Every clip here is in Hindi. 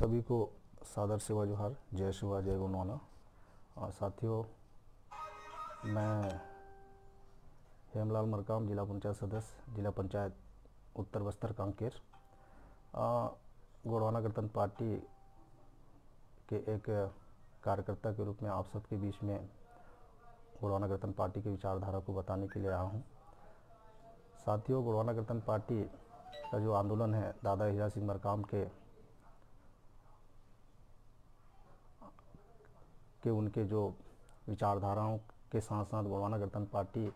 सभी को सादर सेवा जोहार जय शिवा जय गो और साथियों मैं हेमलाल मरकाम जिला पंचायत सदस्य जिला पंचायत उत्तर बस्तर कांकेर गोड़वाना गणतंत्र पार्टी के एक कार्यकर्ता के रूप में आप सबके बीच में गोड़वाना गणतंत्र पार्टी की विचारधारा को बताने के लिए आया हूँ साथियों गोड़वाना गणतंत्र पार्टी का जो आंदोलन है दादा हिजा सिंह मरकाम के के उनके जो विचारधाराओं के साथ साथ गोवाना गणतंत्र पार्टी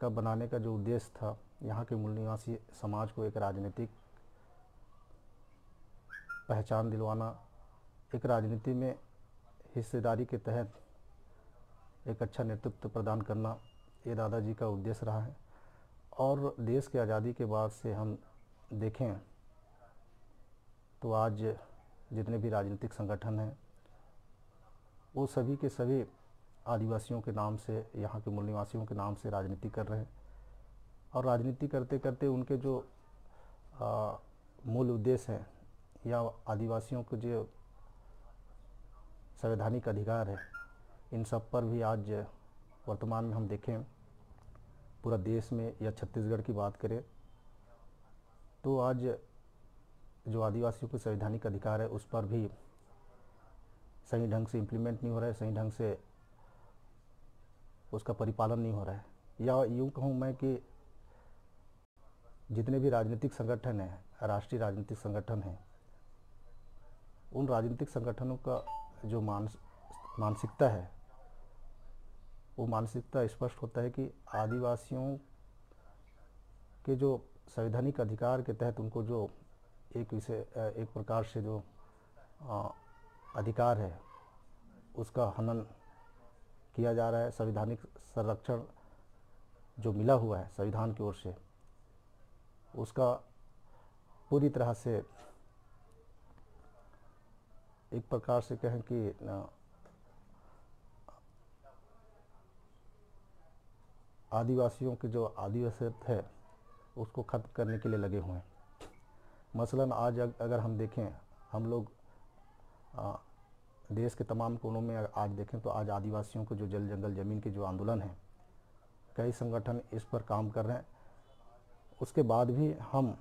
का बनाने का जो उद्देश्य था यहाँ के मूल निवासी समाज को एक राजनीतिक पहचान दिलवाना एक राजनीति में हिस्सेदारी के तहत एक अच्छा नेतृत्व प्रदान करना ये दादाजी का उद्देश्य रहा है और देश की आज़ादी के बाद से हम देखें तो आज जितने भी राजनीतिक संगठन हैं वो सभी के सभी आदिवासियों के नाम से यहाँ के मूल निवासियों के नाम से राजनीति कर रहे हैं और राजनीति करते करते उनके जो मूल उद्देश्य हैं या आदिवासियों के जो संवैधानिक अधिकार हैं इन सब पर भी आज वर्तमान में हम देखें पूरा देश में या छत्तीसगढ़ की बात करें तो आज जो आदिवासियों के संवैधानिक अधिकार है उस पर भी सही ढंग से इम्प्लीमेंट नहीं हो रहा है सही ढंग से उसका परिपालन नहीं हो रहा है या यूँ कहूँ मैं कि जितने भी राजनीतिक संगठन हैं राष्ट्रीय राजनीतिक संगठन हैं उन राजनीतिक संगठनों का जो मानस मानसिकता है वो मानसिकता स्पष्ट होता है कि आदिवासियों के जो संवैधानिक अधिकार के तहत उनको जो एक विषय एक प्रकार से जो अधिकार है उसका हनन किया जा रहा है संवैधानिक संरक्षण जो मिला हुआ है संविधान की ओर से उसका पूरी तरह से एक प्रकार से कहें कि आदिवासियों के जो आदिवासियत है उसको ख़त्म करने के लिए लगे हुए हैं मसलन आज अगर हम देखें हम लोग देश के तमाम कोनों में आज देखें तो आज आदिवासियों को जो जल जंगल ज़मीन के जो आंदोलन हैं कई संगठन इस पर काम कर रहे हैं उसके बाद भी हम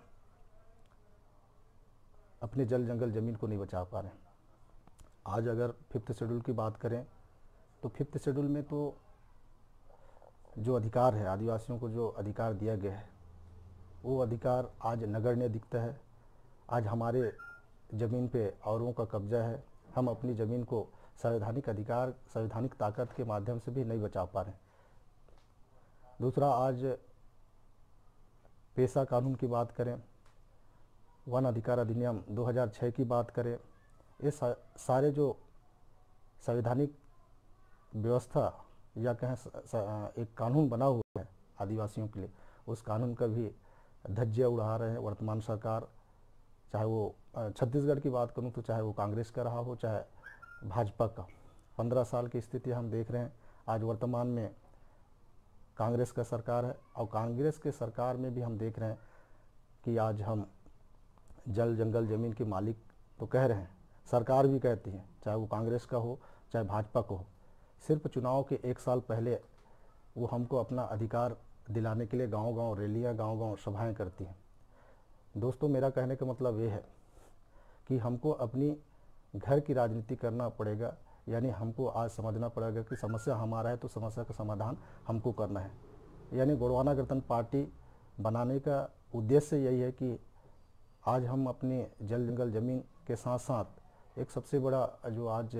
अपने जल जंगल ज़मीन को नहीं बचा पा रहे हैं आज अगर फिफ्थ शेड्यूल की बात करें तो फिफ्थ शेड्यूल में तो जो अधिकार है आदिवासियों को जो अधिकार दिया गया है वो अधिकार आज नगण्य दिखता है आज हमारे ज़मीन पे औरों का कब्जा है हम अपनी ज़मीन को संवैधानिक अधिकार संवैधानिक ताकत के माध्यम से भी नहीं बचा पा रहे दूसरा आज पेशा कानून की बात करें वन अधिकार अधिनियम 2006 की बात करें ये सारे जो संवैधानिक व्यवस्था या कहें एक कानून बना हुआ है आदिवासियों के लिए उस कानून का भी धज्जिया उड़ा रहे हैं वर्तमान सरकार चाहे वो छत्तीसगढ़ की बात करूँ तो चाहे वो कांग्रेस का रहा हो चाहे भाजपा का पंद्रह साल की स्थिति हम देख रहे हैं आज वर्तमान में कांग्रेस का सरकार है और कांग्रेस के सरकार में भी हम देख रहे हैं कि आज हम जल जंगल ज़मीन के मालिक तो कह रहे हैं सरकार भी कहती है चाहे वो कांग्रेस का हो चाहे भाजपा का हो सिर्फ चुनाव के एक साल पहले वो हमको अपना अधिकार दिलाने के लिए गांव-गांव रैलियां गांव-गांव सभाएं करती हैं दोस्तों मेरा कहने का मतलब ये है कि हमको अपनी घर की राजनीति करना पड़ेगा यानी हमको आज समझना पड़ेगा कि समस्या हमारा है तो समस्या का समाधान हमको करना है यानी गोड़वाना गणतंत्र पार्टी बनाने का उद्देश्य यही है कि आज हम अपने जल जंगल ज़मीन के साथ साथ एक सबसे बड़ा जो आज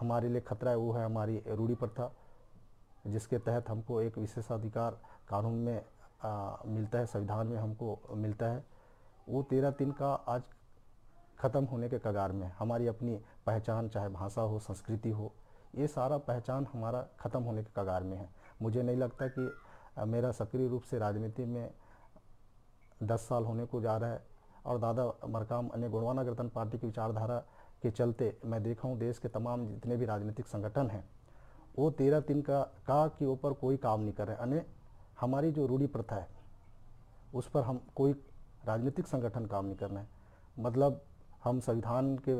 हमारे लिए खतरा है वो है हमारी रूढ़ी प्रथा जिसके तहत हमको एक विशेषाधिकार कानून में आ, मिलता है संविधान में हमको मिलता है वो तेरह दिन का आज ख़त्म होने के कगार में हमारी अपनी पहचान चाहे भाषा हो संस्कृति हो ये सारा पहचान हमारा ख़त्म होने के कगार में है मुझे नहीं लगता कि मेरा सक्रिय रूप से राजनीति में दस साल होने को जा रहा है और दादा मरकाम अन्य गुणवाना गणतंत्र पार्टी की विचारधारा के चलते मैं देखा हूँ देश के तमाम जितने भी राजनीतिक संगठन हैं वो तेरह दिन का का के ऊपर कोई काम नहीं कर रहे अन्य हमारी जो रूढ़ी प्रथा है उस पर हम कोई राजनीतिक संगठन काम नहीं करना है मतलब हम संविधान के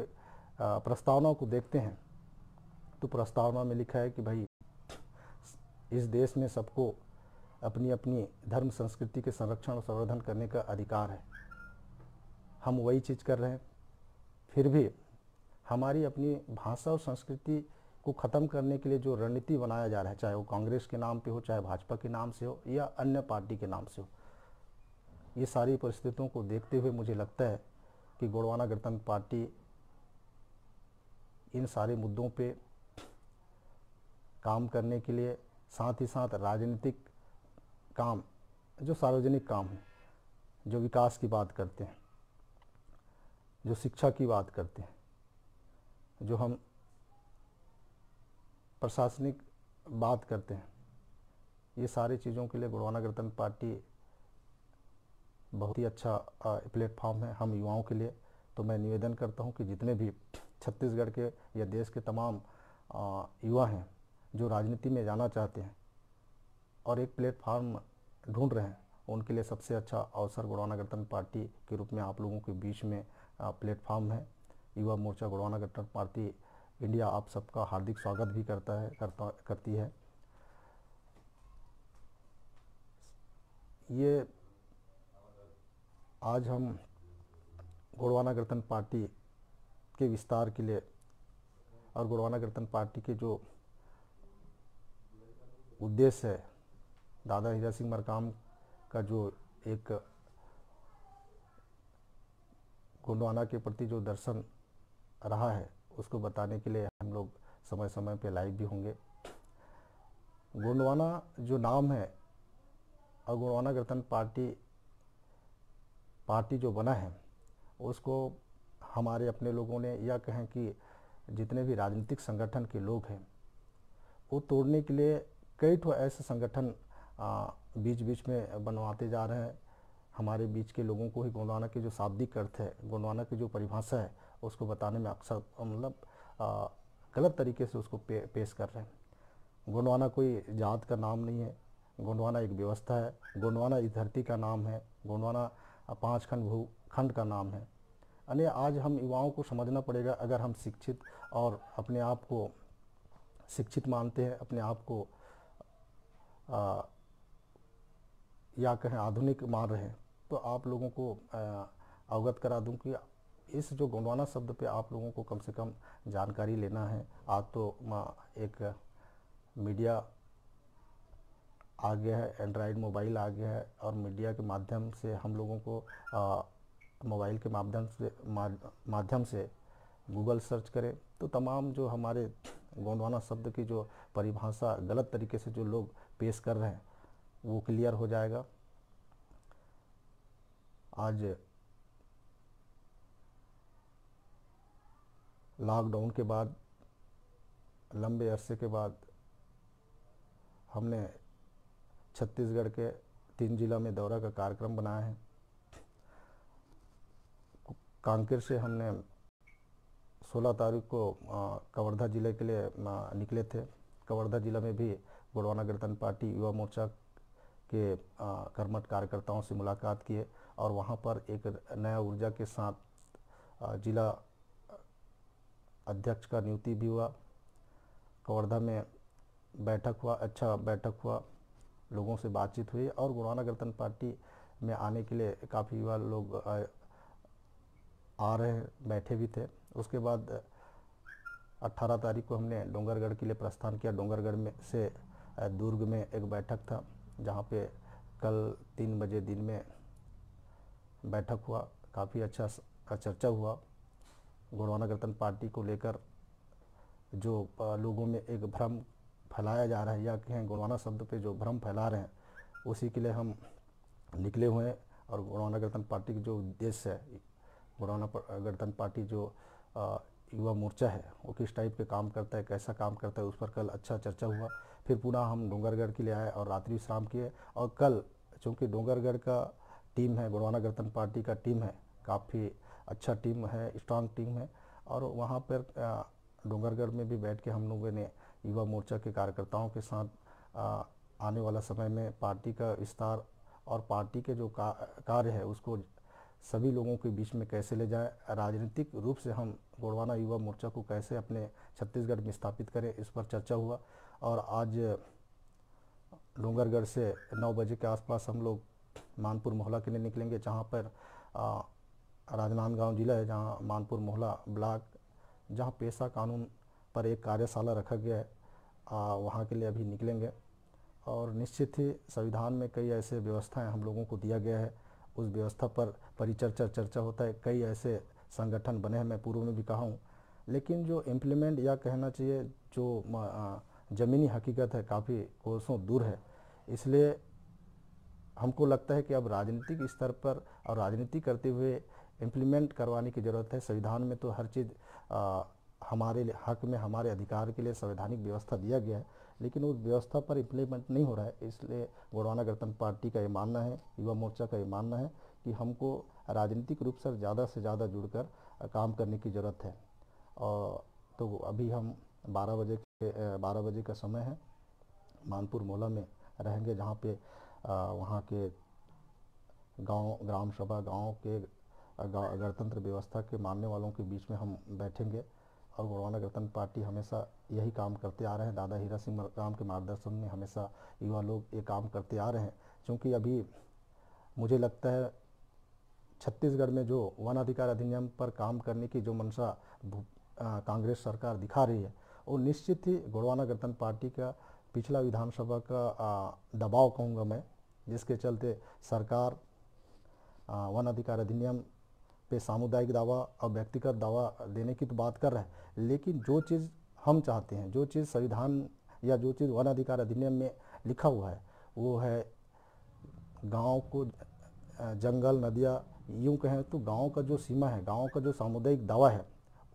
प्रस्तावनाओं को देखते हैं तो प्रस्तावना में लिखा है कि भाई इस देश में सबको अपनी अपनी धर्म संस्कृति के संरक्षण और संवर्धन करने का अधिकार है हम वही चीज़ कर रहे हैं फिर भी हमारी अपनी भाषा और संस्कृति को ख़त्म करने के लिए जो रणनीति बनाया जा रहा है चाहे वो कांग्रेस के नाम पे हो चाहे भाजपा के नाम से हो या अन्य पार्टी के नाम से हो ये सारी परिस्थितियों को देखते हुए मुझे लगता है कि गोड़वाना गणतंत्र पार्टी इन सारे मुद्दों पे काम करने के लिए साथ ही साथ राजनीतिक काम जो सार्वजनिक काम है जो विकास की बात करते हैं जो शिक्षा की बात करते हैं जो हम प्रशासनिक बात करते हैं ये सारी चीज़ों के लिए गुड़वाना गणतंत्र पार्टी बहुत ही अच्छा प्लेटफॉर्म है हम युवाओं के लिए तो मैं निवेदन करता हूँ कि जितने भी छत्तीसगढ़ के या देश के तमाम युवा हैं जो राजनीति में जाना चाहते हैं और एक प्लेटफार्म ढूंढ रहे हैं उनके लिए सबसे अच्छा अवसर गुड़वाना गणतंत्र पार्टी के रूप में आप लोगों के बीच में प्लेटफार्म है युवा मोर्चा गुड़वाना गणतंत्र पार्टी इंडिया आप सबका हार्दिक स्वागत भी करता है करता करती है ये आज हम गोड़वाना गर्तन पार्टी के विस्तार के लिए और गोड़वाना गर्तन पार्टी के जो उद्देश्य है दादा हीरा सिंह मरकाम का जो एक गोंडवाना के प्रति जो दर्शन रहा है उसको बताने के लिए हम लोग समय समय पे लाइव भी होंगे गोंडवाना जो नाम है और गोंडवाना गणतंत्र पार्टी पार्टी जो बना है उसको हमारे अपने लोगों ने यह कहें कि जितने भी राजनीतिक संगठन के लोग हैं वो तोड़ने के लिए कई ठो ऐसे संगठन बीच बीच में बनवाते जा रहे हैं हमारे बीच के लोगों को ही गोंडवाना के जो शाब्दिक अर्थ है गोंडवाना की जो परिभाषा है उसको बताने में अक्सर मतलब गलत तरीके से उसको पे, पेश कर रहे हैं गोंडवाना कोई जात का नाम नहीं है गोंडवाना एक व्यवस्था है गोंडवाना इस धरती का नाम है गोंडवाना पाँच खंड भू खंड का नाम है अने आज हम युवाओं को समझना पड़ेगा अगर हम शिक्षित और अपने आप को शिक्षित मानते हैं अपने आप को या कहें आधुनिक मान रहे हैं तो आप लोगों को अवगत करा दूं कि इस जो गोंडवाना शब्द पे आप लोगों को कम से कम जानकारी लेना है आज तो एक मीडिया आ गया है एंड्राइड मोबाइल आ गया है और मीडिया के माध्यम से हम लोगों को मोबाइल के माध्यम से मा, माध्यम से गूगल सर्च करें तो तमाम जो हमारे गोंडवाना शब्द की जो परिभाषा गलत तरीके से जो लोग पेश कर रहे हैं वो क्लियर हो जाएगा आज लॉकडाउन के बाद लंबे अरसे के बाद हमने छत्तीसगढ़ के तीन जिला में दौरा का कार्यक्रम बनाया है कांकेर से हमने 16 तारीख को कवर्धा ज़िले के लिए निकले थे कवर्धा ज़िला में भी गुड़वाना गणतंत्र पार्टी युवा मोर्चा के कर्मठ कार्यकर्ताओं से मुलाकात किए और वहाँ पर एक नया ऊर्जा के साथ जिला अध्यक्ष का नियुक्ति भी हुआ कवर्धा में बैठक हुआ अच्छा बैठक हुआ लोगों से बातचीत हुई और गुरुवाना गणतंत्र पार्टी में आने के लिए काफ़ी युवा लोग आ, आ रहे हैं बैठे भी थे उसके बाद 18 तारीख को हमने डोंगरगढ़ के लिए प्रस्थान किया डोंगरगढ़ में से दुर्ग में एक बैठक था जहाँ पे कल तीन बजे दिन में बैठक हुआ काफ़ी अच्छा चर्चा हुआ गोंडवाना गणतंत्र पार्टी को लेकर जो लोगों में एक भ्रम फैलाया जा रहा है या कहें गुणवाना शब्द पे जो भ्रम फैला रहे हैं उसी के लिए हम निकले हुए हैं और गोंडवाना गणतंत्र पार्टी के जो उद्देश्य है गोंडवाना गणतंत्र पार्टी जो युवा मोर्चा है वो किस टाइप के काम करता है कैसा काम करता है उस पर कल अच्छा चर्चा हुआ फिर पुनः हम डोंगरगढ़ के लिए आए और रात्रि विश्राम किए और कल चूँकि डोंगरगढ़ का टीम है गोंडवाना गणतंत्र पार्टी का टीम है काफ़ी अच्छा टीम है स्ट्रांग टीम है और वहाँ पर डोंगरगढ़ में भी बैठ के हम लोगों ने युवा मोर्चा के कार्यकर्ताओं के साथ आने वाला समय में पार्टी का विस्तार और पार्टी के जो कार्य है उसको सभी लोगों के बीच में कैसे ले जाएं राजनीतिक रूप से हम गोड़वाना युवा मोर्चा को कैसे अपने छत्तीसगढ़ में स्थापित करें इस पर चर्चा हुआ और आज डोंगरगढ़ से नौ बजे के आसपास हम लोग मानपुर मोहल्ला के लिए निकलेंगे जहाँ पर राजनांदगांव जिला है जहाँ मानपुर मोहला ब्लॉक जहाँ पेशा कानून पर एक कार्यशाला रखा गया है आ, वहाँ के लिए अभी निकलेंगे और निश्चित ही संविधान में कई ऐसे व्यवस्थाएं हम लोगों को दिया गया है उस व्यवस्था पर परिचर्चा चर्चा होता है कई ऐसे संगठन बने हैं मैं पूर्व में भी कहा हूँ लेकिन जो इम्प्लीमेंट या कहना चाहिए जो ज़मीनी हकीकत है काफ़ी कोसों दूर है इसलिए हमको लगता है कि अब राजनीतिक स्तर पर और राजनीति करते हुए इम्प्लीमेंट करवाने की ज़रूरत है संविधान में तो हर चीज़ हमारे हक में हमारे अधिकार के लिए संवैधानिक व्यवस्था दिया गया है लेकिन उस व्यवस्था पर इम्प्लीमेंट नहीं हो रहा है इसलिए गोडवाना गणतंत्र पार्टी का ये मानना है युवा मोर्चा का ये मानना है कि हमको राजनीतिक रूप से ज़्यादा से ज़्यादा जुड़कर काम करने की ज़रूरत है और तो अभी हम 12 बजे के बारह बजे का समय है मानपुर मोहला में रहेंगे जहाँ पे वहाँ के गांव ग्राम सभा गांव के गणतंत्र व्यवस्था के मानने वालों के बीच में हम बैठेंगे और गोड़वाना गणतंत्र पार्टी हमेशा यही काम करते आ रहे हैं दादा हीरा सिंह राम के मार्गदर्शन में हमेशा युवा लोग ये काम करते आ रहे हैं क्योंकि अभी मुझे लगता है छत्तीसगढ़ में जो वन अधिकार अधिनियम पर काम करने की जो मंशा कांग्रेस सरकार दिखा रही है वो निश्चित ही गोड़वाना गणतंत्र पार्टी का पिछला विधानसभा का आ, दबाव कहूँगा मैं जिसके चलते सरकार वन अधिकार अधिनियम पे सामुदायिक दावा और व्यक्तिगत दावा देने की तो बात कर रहे हैं लेकिन जो चीज़ हम चाहते हैं जो चीज़ संविधान या जो चीज़ वन अधिकार अधिनियम में लिखा हुआ है वो है गाँव को जंगल नदियाँ यूँ कहें तो गाँव का जो सीमा है गाँव का जो सामुदायिक दावा है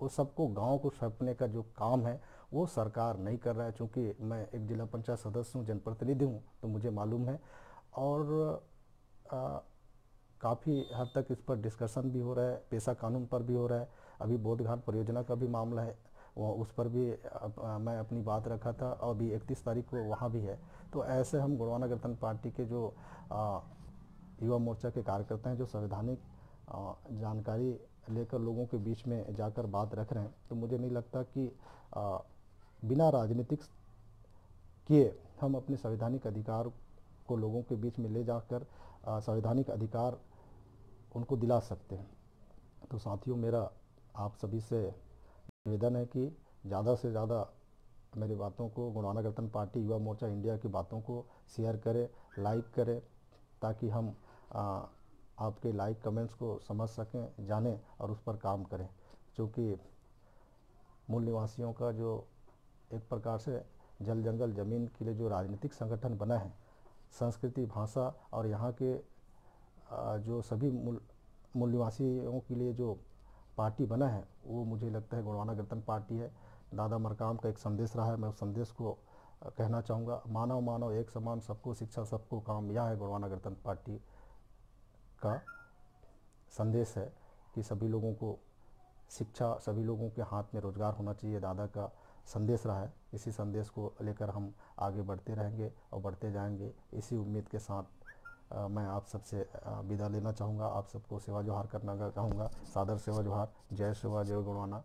वो सबको गाँव को सौंपने का जो काम है वो सरकार नहीं कर रहा है चूँकि मैं एक जिला पंचायत सदस्य हूँ जनप्रतिनिधि हूँ तो मुझे मालूम है और आ, काफ़ी हद तक इस पर डिस्कशन भी हो रहा है पेशा कानून पर भी हो रहा है अभी बोधघाट परियोजना का भी मामला है वह उस पर भी अप, आ, मैं अपनी बात रखा था और अभी इकतीस तारीख को वहाँ भी है तो ऐसे हम गुड़वाना गणतंत्र पार्टी के जो आ, युवा मोर्चा के कार्यकर्ता हैं जो संवैधानिक जानकारी लेकर लोगों के बीच में जाकर बात रख रहे हैं तो मुझे नहीं लगता कि आ, बिना राजनीतिक किए हम अपने संवैधानिक अधिकार को लोगों के बीच में ले जाकर संवैधानिक अधिकार उनको दिला सकते हैं तो साथियों मेरा आप सभी से निवेदन है कि ज़्यादा से ज़्यादा मेरी बातों को गुणवानागर्तन पार्टी युवा मोर्चा इंडिया की बातों को शेयर करें लाइक करें ताकि हम आ, आपके लाइक कमेंट्स को समझ सकें जानें और उस पर काम करें क्योंकि मूल निवासियों का जो एक प्रकार से जल जंगल ज़मीन के लिए जो राजनीतिक संगठन बना है संस्कृति भाषा और यहाँ के जो सभी मूल मूल निवासियों के लिए जो पार्टी बना है वो मुझे लगता है गुणवाना गणतंत्र पार्टी है दादा मरकाम का एक संदेश रहा है मैं उस संदेश को कहना चाहूँगा मानव मानव एक समान सबको शिक्षा सबको काम यह है गुणवाना गणतंत्र पार्टी का संदेश है कि सभी लोगों को शिक्षा सभी लोगों के हाथ में रोजगार होना चाहिए दादा का संदेश रहा है इसी संदेश को लेकर हम आगे बढ़ते रहेंगे और बढ़ते जाएंगे इसी उम्मीद के साथ मैं आप सबसे विदा लेना चाहूँगा आप सबको सेवा जोहार करना चाहूँगा सादर सेवा जोहार जय सेवा जय गुणवाना